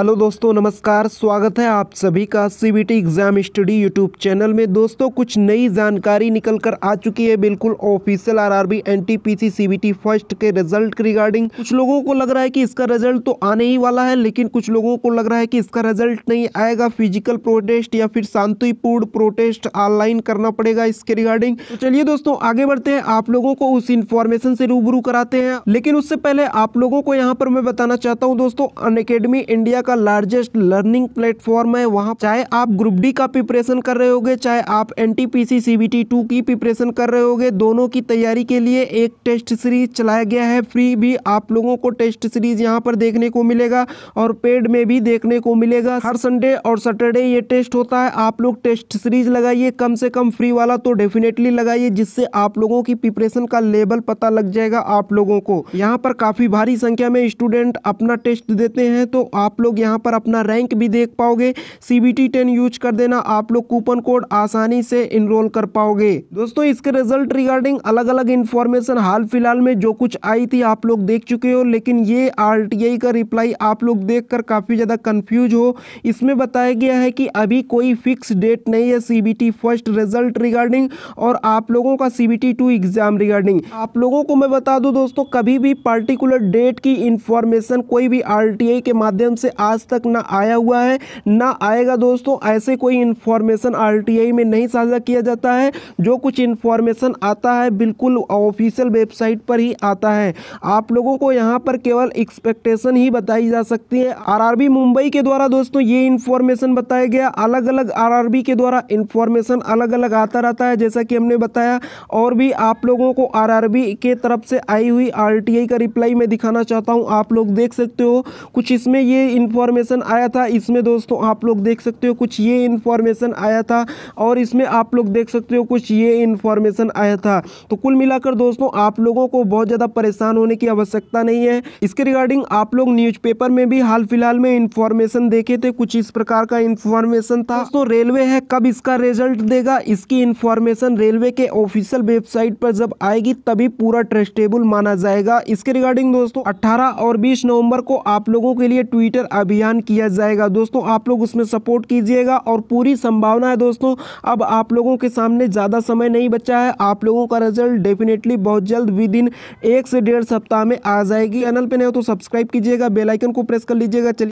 hello दोस्तों नमस्कार स्वागत है आप सभी का CBT exam study YouTube channel में दोस्तों कुछ नई जानकारी निकल कर आ चुकी है बिल्कुल official RRB NTPC CBT first के रिजल्ट के रिगार्डिंग कुछ लोगों को लग रहा है कि इसका रिजल्ट तो आने ही वाला है लेकिन कुछ लोगों को लग रहा है कि इसका रिजल्ट नहीं आएगा फिजिकल प्रोटेस्ट या फिर शांतिपूर्ण प्रोटेस्ट ऑनलाइन करना पड़ेगा इसके रिगार्डिंग तो चलिए दोस्तों आगे बढ़ते हैं आप लोगों को उस इन्फॉर्मेशन से रूबरू कराते हैं लेकिन उससे पहले आप लोगों को यहाँ पर मैं बताना चाहता हूँ दोस्तों अन इंडिया का लार्जेस्ट लर्निंग प्लेटफॉर्म है वहाँ चाहे आप ग्रुप डी का प्रिपरेशन कर रहे होगे चाहे आप N T P C T two की प्रिपरेशन कर रहे होगे दोनों की तैयारी के लिए एक टेस्ट सीरीज चलाया गया है फ्री भी आप लोगों को टेस्ट सीरीज यहाँ पर देखने को मिलेगा और पेड में भी देखने को मिलेगा हर संडे और सैटरडे ये टेस्ट होता है आप लोग टेस्ट सीरीज लगाइए कम से कम फ्री वाला तो डेफिनेटली लगाइए जिससे आप लोगों की प्रिपरेशन का लेवल पता लग जाएगा आप लोगों को यहाँ पर काफ़ी भारी संख्या में स्टूडेंट अपना टेस्ट देते हैं तो आप लोग लोग यहाँ पर अपना रैंक भी देख पाओगे सी बी यूज कर देना आप लोग कूपन कोड आसानी से इनरोल कर पाओगे दोस्तों इसके रिजल्ट रिगार्डिंग अलग अलग इन्फॉर्मेशन हाल फिलहाल में जो कुछ आई थी आप लोग देख चुके हो लेकिन ये आर का रिप्लाई आप लोग देख काफ़ी ज़्यादा कन्फ्यूज हो इसमें बताया गया है कि अभी कोई फिक्स डेट नहीं है सी फर्स्ट रिजल्ट रिगार्डिंग और आप लोगों का सी बी एग्ज़ाम रिगार्डिंग आप लोगों को मैं बता दूं दोस्तों कभी भी पार्टिकुलर डेट की इंफॉर्मेशन कोई भी आर के माध्यम से आज तक ना आया हुआ है ना आएगा दोस्तों ऐसे कोई इन्फॉर्मेशन आर में नहीं साझा किया जाता है जो कुछ इन्फॉर्मेशन आता है बिल्कुल ऑफिशियल वेबसाइट पर ही आता है आप लोगों को यहाँ पर केवल एक्सपेक्टेशन ही बताई जा सकती है आर मुंबई के द्वारा दोस्तों ये इन्फॉर्मेशन बताया गया अलग अलग आर के द्वारा इन्फॉर्मेशन अलग अलग आता रहता है जैसा कि हमने बताया और भी आप लोगों को आर के तरफ से आई हुई आर का रिप्लाई मैं दिखाना चाहता हूँ आप लोग देख सकते हो कुछ इसमें ये इन इन्फॉर्मेशन आया था इसमें दोस्तों आप लोग देख सकते हो कुछ ये इन्फॉर्मेशन आया था और इसमें आप लोग देख सकते हो कुछ ये इन्फॉर्मेशन आया था तो कुल मिलाकर दोस्तों आप लोगों को बहुत ज़्यादा परेशान होने की आवश्यकता नहीं है इसके रिगार्डिंग आप लोग न्यूज़पेपर में भी हाल फिलहाल में इन्फॉर्मेशन देखे थे कुछ इस प्रकार का इन्फॉर्मेशन था दोस्तों रेलवे है कब इसका रिजल्ट देगा इसकी इन्फॉर्मेशन रेलवे के ऑफिशियल वेबसाइट पर जब आएगी तभी पूरा ट्रस्टेबल माना जाएगा इसके रिगार्डिंग दोस्तों 18 और 20 नवंबर को आप लोगों के लिए ट्विटर अभियान किया जाएगा दोस्तों आप लोग उसमें सपोर्ट कीजिएगा और पूरी संभावना है दोस्तों अब आप लोगों के सामने ज़्यादा समय नहीं बचा है आप लोगों का रिजल्ट डेफिनेटली बहुत जल्द विद इन एक से डेढ़ सप्ताह में आ जाएगी चैनल पर नहीं हो तो सब्सक्राइब कीजिएगा बेलाइकन को प्रेस कर लीजिएगा चलिए